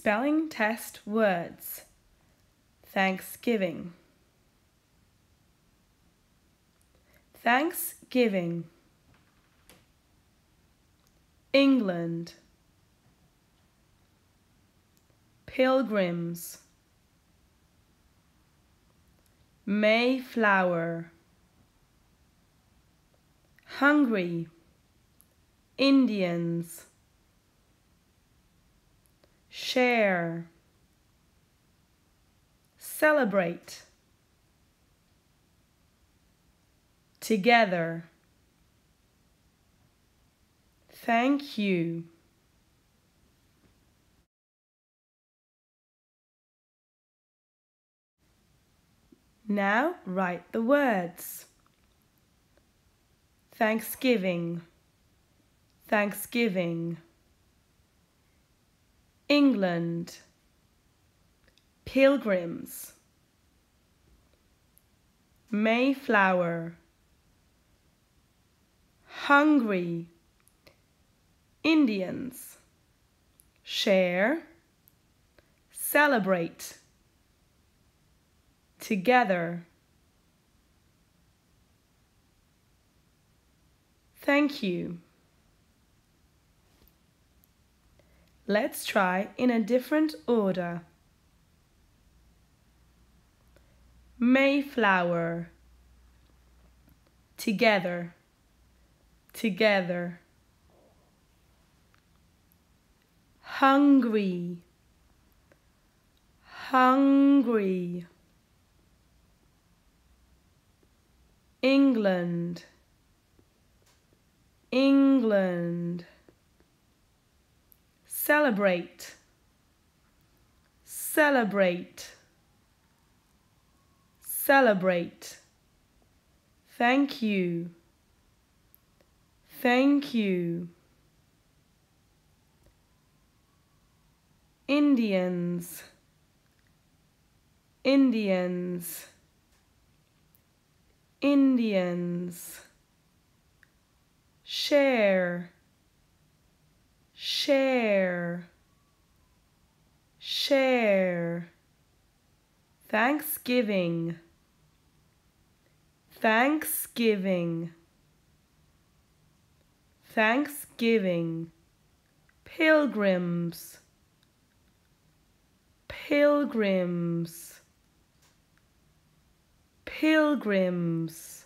Spelling test words. Thanksgiving. Thanksgiving. England. Pilgrims. Mayflower. Hungry. Indians share, celebrate, together, thank you. Now write the words. Thanksgiving, Thanksgiving. England, Pilgrims, Mayflower, Hungry, Indians, Share, Celebrate, Together. Thank you. Let's try in a different order. Mayflower. Together. Together. Hungry. Hungry. England. England celebrate, celebrate, celebrate. Thank you, thank you. Indians, Indians, Indians, share share, share. Thanksgiving, Thanksgiving, Thanksgiving. Pilgrims, Pilgrims, Pilgrims.